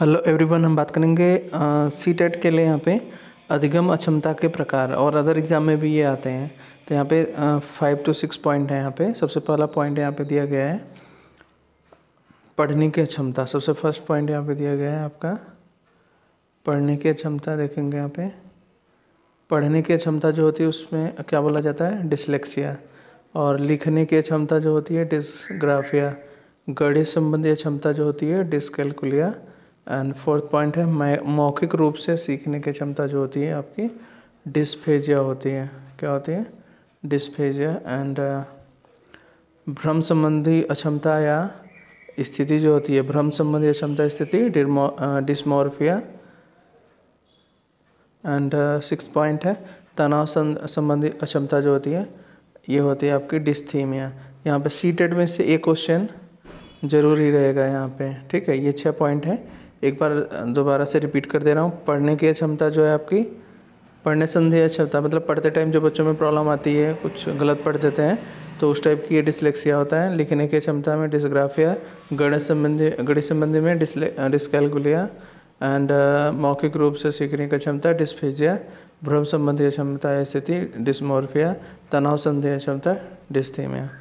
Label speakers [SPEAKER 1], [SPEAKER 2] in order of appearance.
[SPEAKER 1] hello everyone हम बात करेंगे सी टेट e के लिए यहाँ पे अधिगम अक्षमता के प्रकार और अदर एग्ज़ाम में भी ये आते हैं तो यहाँ पे फाइव टू सिक्स पॉइंट है यहाँ पे सबसे पहला पॉइंट यहाँ पे दिया गया है पढ़ने की क्षमता सबसे फर्स्ट पॉइंट यहाँ पे दिया गया है आपका पढ़ने की क्षमता देखेंगे यहाँ पे पढ़ने की क्षमता जो होती है उसमें क्या बोला जाता है डिसलेक्सिया और लिखने की क्षमता जो होती है डिसग्राफिया गढ़े संबंधी क्षमता जो होती है डिसकेलकुलिया एंड फोर्थ पॉइंट है मौखिक रूप से सीखने की क्षमता जो होती है आपकी डिस्फेजिया होती है क्या होती है डिस्फेजिया एंड uh, भ्रम संबंधी अक्षमता या स्थिति जो होती है भ्रम संबंधी अक्षमता स्थिति डिसमोर्फिया एंड सिक्स पॉइंट है तनाव संबंधी अक्षमता जो होती है ये होती है आपकी डिस्थीमिया यहाँ पे सीटेड में से एक क्वेश्चन जरूरी रहेगा यहाँ पे ठीक है ये छः पॉइंट है एक बार दोबारा से रिपीट कर दे रहा हूँ पढ़ने की क्षमता जो है आपकी पढ़ने संधि क्षमता मतलब पढ़ते टाइम जो बच्चों में प्रॉब्लम आती है कुछ गलत पढ़ देते हैं तो उस टाइप की ये डिसलेक्सिया होता है लिखने की क्षमता में डिसग्राफिया गणित संबंधी गणित संबंधी में डिसले डिस्कैलकुलिया एंड मौखिक रूप से सीखने की क्षमता डिस्फिजिया भ्रम संबंधी क्षमता स्थिति डिस्मोर्फिया तनाव संबंधी क्षमता डिस्थीमिया